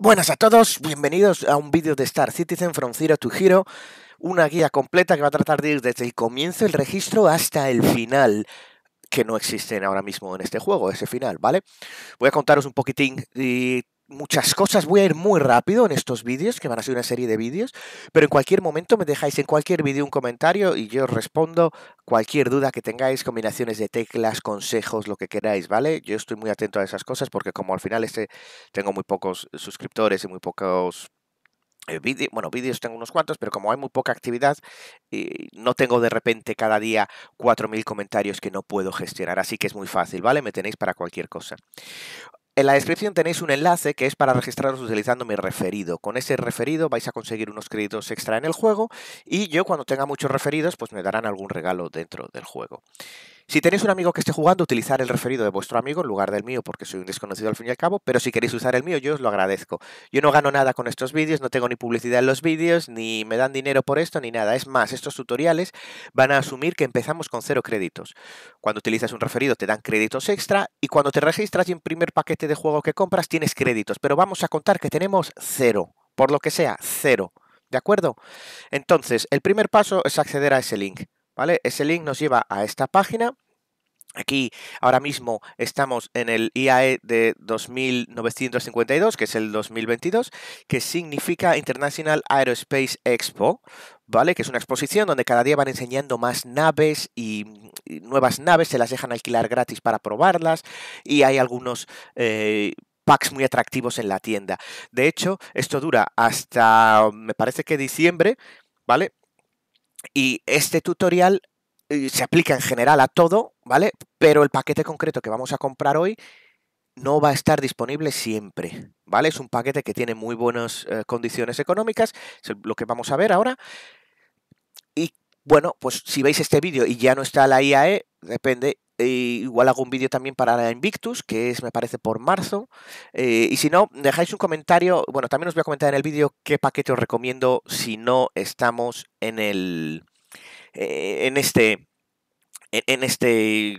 Buenas a todos, bienvenidos a un vídeo de Star Citizen From Zero to Hero, una guía completa que va a tratar de ir desde el comienzo del registro hasta el final, que no existen ahora mismo en este juego, ese final, ¿vale? Voy a contaros un poquitín y muchas cosas. Voy a ir muy rápido en estos vídeos, que van a ser una serie de vídeos, pero en cualquier momento me dejáis en cualquier vídeo un comentario y yo respondo cualquier duda que tengáis, combinaciones de teclas, consejos, lo que queráis, ¿vale? Yo estoy muy atento a esas cosas porque como al final este tengo muy pocos suscriptores y muy pocos eh, vídeos, bueno, vídeos tengo unos cuantos, pero como hay muy poca actividad, eh, no tengo de repente cada día 4.000 comentarios que no puedo gestionar, así que es muy fácil, ¿vale? Me tenéis para cualquier cosa. En la descripción tenéis un enlace que es para registraros utilizando mi referido. Con ese referido vais a conseguir unos créditos extra en el juego y yo cuando tenga muchos referidos pues me darán algún regalo dentro del juego. Si tenéis un amigo que esté jugando, utilizar el referido de vuestro amigo en lugar del mío, porque soy un desconocido al fin y al cabo, pero si queréis usar el mío, yo os lo agradezco. Yo no gano nada con estos vídeos, no tengo ni publicidad en los vídeos, ni me dan dinero por esto, ni nada. Es más, estos tutoriales van a asumir que empezamos con cero créditos. Cuando utilizas un referido te dan créditos extra y cuando te registras y en primer paquete de juego que compras tienes créditos, pero vamos a contar que tenemos cero, por lo que sea, cero. ¿De acuerdo? Entonces, el primer paso es acceder a ese link. Ese link nos lleva a esta página. Aquí ahora mismo estamos en el IAE de 2952, que es el 2022, que significa International Aerospace Expo, ¿vale? Que es una exposición donde cada día van enseñando más naves y, nuevas naves, se las dejan alquilar gratis para probarlas y hay algunos... Eh, packs muy atractivos en la tienda. De hecho, esto dura hasta, me parece que diciembre, ¿vale? Y este tutorial eh, se aplica en general a todo, ¿vale? Pero el paquete concreto que vamos a comprar hoy no va a estar disponible siempre, ¿vale? Es un paquete que tiene muy buenas eh, condiciones económicas, es lo que vamos a ver ahora. Y bueno, pues si veis este vídeo y ya no está la IAE, depende, eh, igual hago un vídeo también para Invictus, que es, me parece, por marzo. Eh, y si no, dejáis un comentario. Bueno, también os voy a comentar en el vídeo qué paquete os recomiendo si no estamos en el. Eh, en este. E-, en este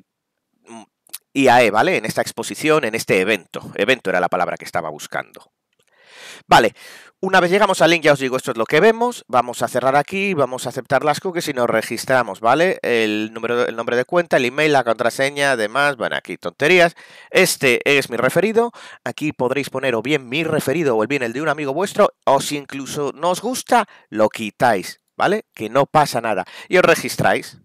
mm, IAE, ¿vale? En esta exposición, en este evento. Evento era la palabra que estaba buscando. Vale, una vez llegamos al link, ya os digo, esto es lo que vemos. Vamos a cerrar aquí, vamos a aceptar las cookies y nos registramos, ¿vale? El, número, el nombre de cuenta, el email, la contraseña, demás, bueno, aquí tonterías. Este es mi referido. Aquí podréis poner o bien mi referido o bien el de un amigo vuestro, o si incluso no os gusta, lo quitáis, ¿vale? Que no pasa nada. Y os registráis,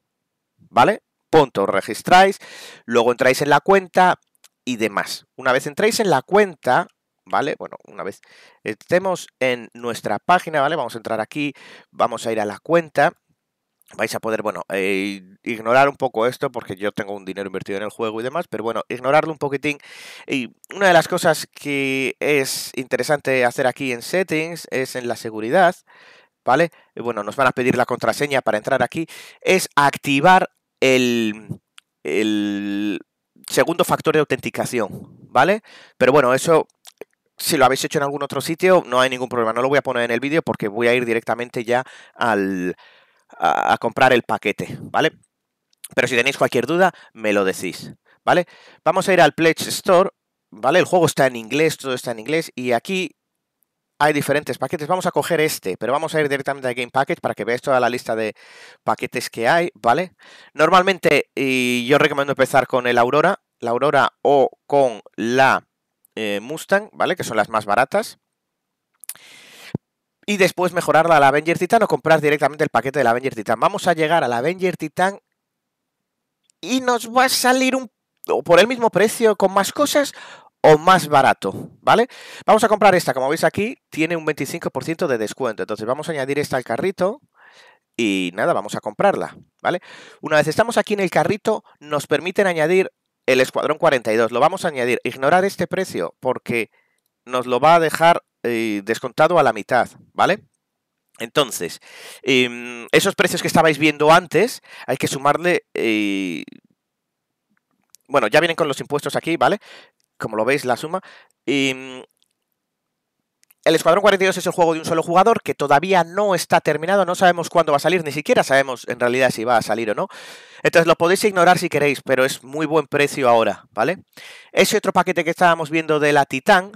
¿vale? Punto, os registráis, luego entráis en la cuenta y demás. Una vez entráis en la cuenta, ¿vale? Bueno, una vez estemos en nuestra página, ¿vale? Vamos a entrar aquí, vamos a ir a la cuenta. Vais a poder, bueno, eh, ignorar un poco esto porque yo tengo un dinero invertido en el juego y demás, pero bueno, ignorarlo un poquitín. Y una de las cosas que es interesante hacer aquí en settings es en la seguridad, ¿vale? bueno, nos van a pedir la contraseña para entrar aquí, es activar el, el segundo factor de autenticación, ¿vale? Pero bueno, eso si lo habéis hecho en algún otro sitio, no hay ningún problema. No lo voy a poner en el vídeo porque voy a ir directamente ya a, comprar el paquete, ¿vale? Pero si tenéis cualquier duda, me lo decís, ¿vale? Vamos a ir al Pledge Store, ¿vale? El juego está en inglés, todo está en inglés, y aquí hay diferentes paquetes. Vamos a coger este, pero vamos a ir directamente a Game Package para que veáis toda la lista de paquetes que hay, ¿vale? Normalmente, y yo recomiendo empezar con el Aurora, la Aurora o con la eh, Mustang, ¿vale? Que son las más baratas. Y después mejorarla a la Avenger Titan o comprar directamente el paquete de la Avenger Titan. Vamos a llegar a la Avenger Titan y nos va a salir un, o por el mismo precio con más cosas o más barato, ¿vale? Vamos a comprar esta, como veis aquí, tiene un 25% de descuento. Entonces vamos a añadir esta al carrito y nada, vamos a comprarla, ¿vale? Una vez estamos aquí en el carrito, nos permiten añadir el Escuadrón 42. Lo vamos a añadir. Ignorar este precio porque nos lo va a dejar eh, descontado a la mitad, ¿vale? Entonces, em, esos precios que estabais viendo antes, hay que sumarle... Eh, bueno, ya vienen con los impuestos aquí, ¿vale? Como lo veis, la suma. Y em, el Escuadrón 42 es el juego de un solo jugador que todavía no está terminado, no sabemos cuándo va a salir, ni siquiera sabemos en realidad si va a salir o no. Entonces lo podéis ignorar si queréis, pero es muy buen precio ahora, ¿vale? Ese otro paquete que estábamos viendo de la Titán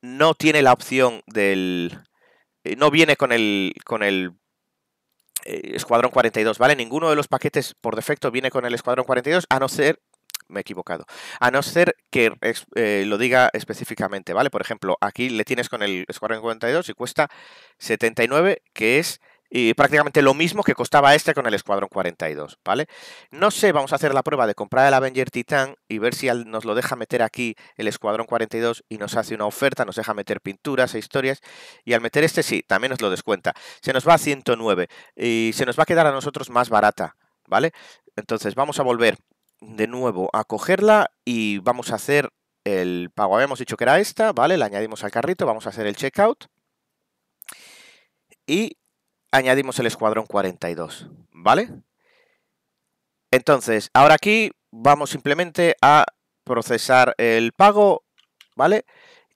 no tiene la opción del... Eh, no viene con el, con el eh, Escuadrón 42, ¿vale? Ninguno de los paquetes por defecto viene con el Escuadrón 42, a no ser me he equivocado. A no ser que eh, lo diga específicamente, ¿vale? Por ejemplo, aquí le tienes con el escuadrón 42 y cuesta 79, que es eh, prácticamente lo mismo que costaba este con el Escuadrón 42, ¿vale? No sé, vamos a hacer la prueba de comprar el Avenger Titan y ver si nos lo deja meter aquí el Escuadrón 42 y nos hace una oferta, nos deja meter pinturas e historias y al meter este sí, también nos lo descuenta. Se nos va a 109 y se nos va a quedar a nosotros más barata, ¿vale? Entonces vamos a volver de nuevo a cogerla y vamos a hacer el pago. Habíamos dicho que era esta, ¿vale? La añadimos al carrito, vamos a hacer el checkout. Y añadimos el escuadrón 42, ¿vale? Entonces, ahora aquí vamos simplemente a procesar el pago, ¿vale?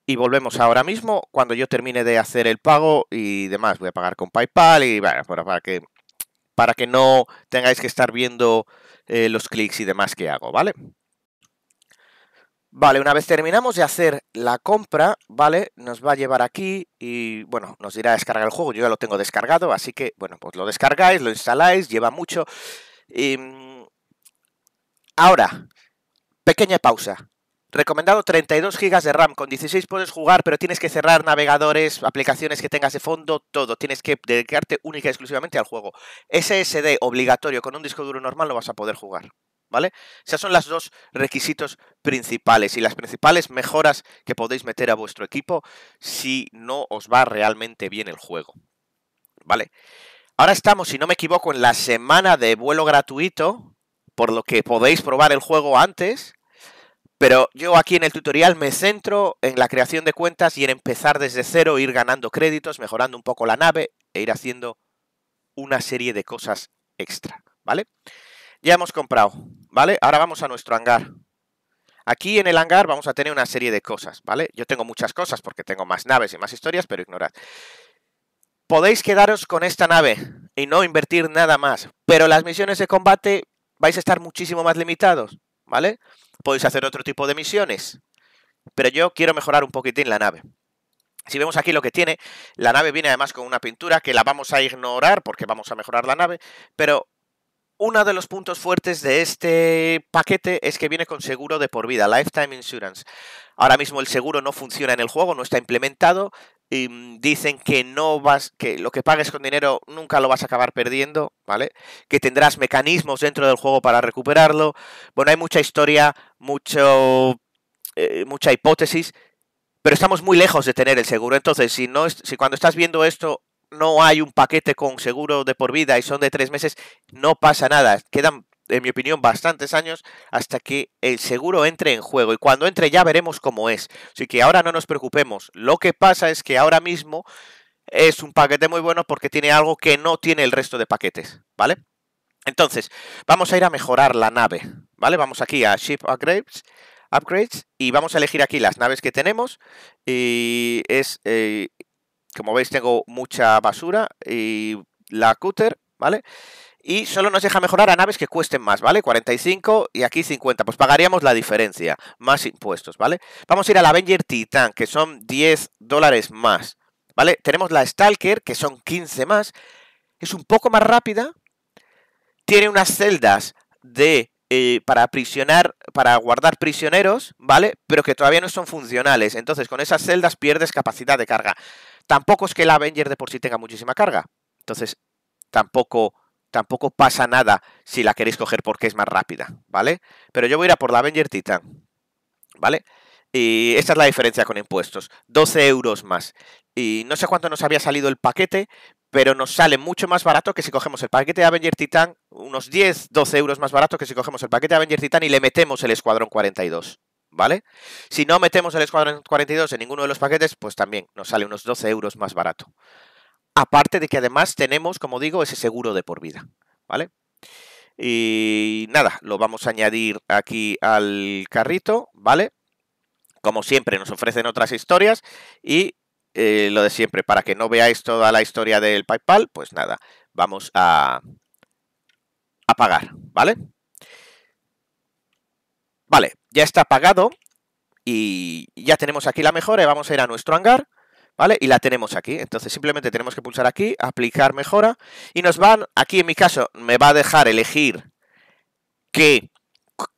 Y volvemos ahora mismo cuando yo termine de hacer el pago y demás. Voy a pagar con PayPal y bueno, para, que, para que no tengáis que estar viendo eh, los clics y demás que hago, ¿vale? Vale, una vez terminamos de hacer la compra, ¿vale? Nos va a llevar aquí y, bueno, nos dirá descargar el juego. Yo ya lo tengo descargado, así que, bueno, pues lo descargáis, lo instaláis, lleva mucho. Y... Em, ahora, pequeña pausa. Recomendado 32 GB de RAM. Con 16 puedes jugar, pero tienes que cerrar navegadores, aplicaciones que tengas de fondo, todo. Tienes que dedicarte única y exclusivamente al juego. SSD obligatorio con un disco duro normal no vas a poder jugar. ¿Vale? Esos son los dos requisitos principales y las principales mejoras que podéis meter a vuestro equipo si no os va realmente bien el juego. ¿Vale? Ahora estamos, si no me equivoco, en la semana de vuelo gratuito, por lo que podéis probar el juego antes pero yo aquí en el tutorial me centro en la creación de cuentas y en empezar desde cero, ir ganando créditos, mejorando un poco la nave e ir haciendo una serie de cosas extra, ¿vale? Ya hemos comprado, ¿vale? Ahora vamos a nuestro hangar. Aquí en el hangar vamos a tener una serie de cosas, ¿vale? Yo tengo muchas cosas porque tengo más naves y más historias, pero ignorad. Podéis quedaros con esta nave y no invertir nada más, pero las misiones de combate vais a estar muchísimo más limitados, ¿vale? podéis hacer otro tipo de misiones. Pero yo quiero mejorar un poquitín la nave. Si vemos aquí lo que tiene, la nave viene además con una pintura que la vamos a ignorar porque vamos a mejorar la nave, pero uno de los puntos fuertes de este paquete es que viene con seguro de por vida, Lifetime Insurance. Ahora mismo el seguro no funciona en el juego, no está implementado. Y mm, dicen que no vas, que lo que pagues con dinero nunca lo vas a acabar perdiendo, ¿vale? Que tendrás mecanismos dentro del juego para recuperarlo. Bueno, hay mucha historia, mucho, eh, mucha hipótesis, pero estamos muy lejos de tener el seguro. Entonces, si no, si cuando estás viendo esto no hay un paquete con seguro de por vida y son de tres meses, no pasa nada. Quedan, en mi opinión, bastantes años hasta que el seguro entre en juego. Y cuando entre ya veremos cómo es. Así que ahora no nos preocupemos. Lo que pasa es que ahora mismo es un paquete muy bueno porque tiene algo que no tiene el resto de paquetes, ¿vale? Entonces, vamos a ir a mejorar la nave, ¿vale? Vamos aquí a Ship Upgrades, upgrades y vamos a elegir aquí las naves que tenemos y es eh, como veis tengo mucha basura y la cúter, ¿vale? Y solo nos deja mejorar a naves que cuesten más, ¿vale? 45 y aquí 50, pues pagaríamos la diferencia, más impuestos, ¿vale? Vamos a ir a la Avenger Titan, que son 10 dólares más, ¿vale? Tenemos la Stalker, que son 15 más, es un poco más rápida, tiene unas celdas de eh, para aprisionar para guardar prisioneros, ¿vale? Pero que todavía no son funcionales. Entonces, con esas celdas pierdes capacidad de carga. Tampoco es que el Avenger de por sí tenga muchísima carga. Entonces, tampoco, tampoco pasa nada si la queréis coger porque es más rápida, ¿vale? Pero yo voy a ir a por la Avenger Titan, ¿vale? Y esta es la diferencia con impuestos, 12 euros más. Y no sé cuánto nos había salido el paquete, pero nos sale mucho más barato que si cogemos el paquete de Avenger Titan, unos 10, 12 euros más barato que si cogemos el paquete de Avenger Titan y le metemos el Escuadrón 42. ¿Vale? Si no metemos el Escuadrón 42 en ninguno de los paquetes, pues también nos sale unos 12 euros más barato. Aparte de que además tenemos, como digo, ese seguro de por vida. ¿Vale? Y nada, lo vamos a añadir aquí al carrito, ¿vale? Como siempre nos ofrecen otras historias y eh, lo de siempre, para que no veáis toda la historia del PayPal, pues nada, vamos a, apagar, pagar, ¿vale? Vale, ya está pagado y ya tenemos aquí la mejora y vamos a ir a nuestro hangar, ¿vale? Y la tenemos aquí, entonces simplemente tenemos que pulsar aquí, aplicar mejora y nos van, aquí en mi caso, me va a dejar elegir qué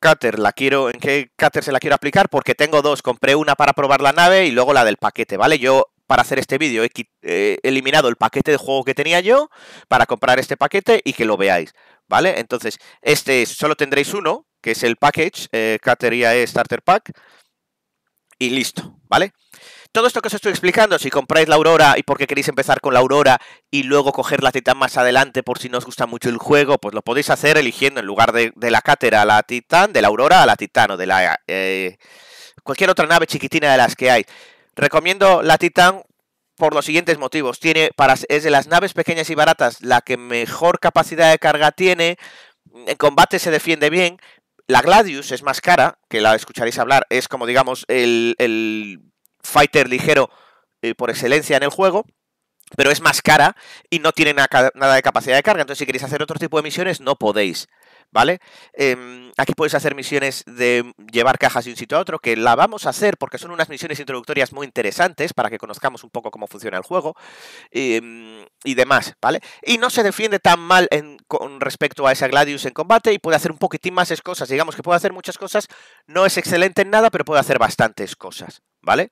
cutter la quiero, en qué cutter se la quiero aplicar porque tengo dos, compré una para probar la nave y luego la del paquete, ¿vale? Yo para hacer este vídeo. He eh, eliminado el paquete de juego que tenía yo para comprar este paquete y que lo veáis. ¿Vale? Entonces, este solo tendréis uno, que es el package, eh, Cateria e Starter Pack. Y listo, ¿vale? Todo esto que os estoy explicando, si compráis la Aurora y porque queréis empezar con la Aurora y luego coger la Titán más adelante por si no os gusta mucho el juego, pues lo podéis hacer eligiendo en lugar de, la cátedra a la Titán, de la Aurora a la Titán o de la... Eh, cualquier otra nave chiquitina de las que hay. Recomiendo la Titan por los siguientes motivos. Tiene es de las naves pequeñas y baratas la que mejor capacidad de carga tiene. En combate se defiende bien. La Gladius es más cara, que la escucharéis hablar, es como digamos el, fighter ligero eh, por excelencia en el juego pero es más cara y no tiene nada de capacidad de carga. Entonces, si queréis hacer otro tipo de misiones, no podéis. ¿vale? Em, aquí puedes hacer misiones de llevar cajas de un sitio a otro, que la vamos a hacer porque son unas misiones introductorias muy interesantes para que conozcamos un poco cómo funciona el juego em, y, demás, ¿vale? Y no se defiende tan mal con respecto a esa Gladius en combate y puede hacer un poquitín más cosas, digamos que puede hacer muchas cosas, no es excelente en nada, pero puede hacer bastantes cosas, ¿vale?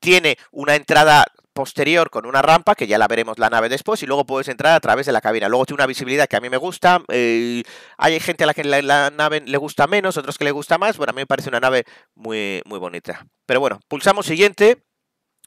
Tiene una entrada posterior con una rampa, que ya la veremos la nave después, y luego puedes entrar a través de la cabina. Luego tiene una visibilidad que a mí me gusta, eh, hay gente a la que la, nave le gusta menos, otros que le gusta más, bueno, a mí me parece una nave muy, muy bonita. Pero bueno, pulsamos siguiente,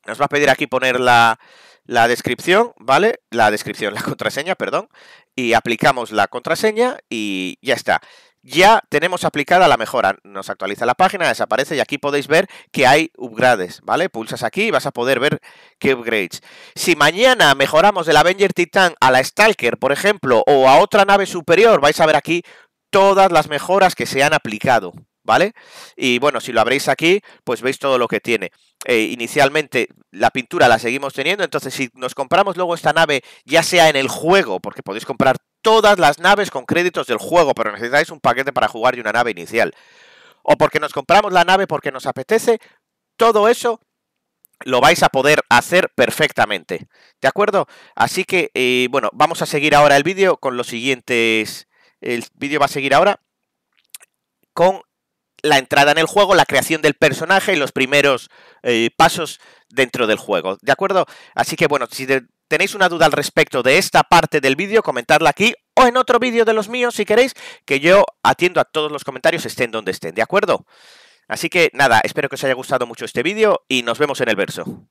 nos va a pedir aquí poner la, la descripción, ¿vale? La descripción, la contraseña, perdón, y aplicamos la contraseña y ya está ya tenemos aplicada la mejora. Nos actualiza la página, desaparece y aquí podéis ver que hay upgrades, ¿vale? Pulsas aquí y vas a poder ver qué upgrades. Si mañana mejoramos del Avenger Titan a la Stalker, por ejemplo, o a otra nave superior, vais a ver aquí todas las mejoras que se han aplicado. ¿Vale? Y bueno, si lo abréis aquí, pues veis todo lo que tiene. Eh, inicialmente la pintura la seguimos teniendo, entonces si nos compramos luego esta nave, ya sea en el juego, porque podéis comprar todas las naves con créditos del juego, pero necesitáis un paquete para jugar y una nave inicial. O porque nos compramos la nave porque nos apetece, todo eso lo vais a poder hacer perfectamente. ¿De acuerdo? Así que, eh, bueno, vamos a seguir ahora el vídeo con los siguientes... El vídeo va a seguir ahora con la entrada en el juego, la creación del personaje y los primeros eh, pasos dentro del juego. ¿De acuerdo? Así que, bueno, si tenéis una duda al respecto de esta parte del vídeo, comentadla aquí o en otro vídeo de los míos si queréis, que yo atiendo a todos los comentarios estén donde estén, ¿de acuerdo? Así que nada, espero que os haya gustado mucho este vídeo y nos vemos en el verso.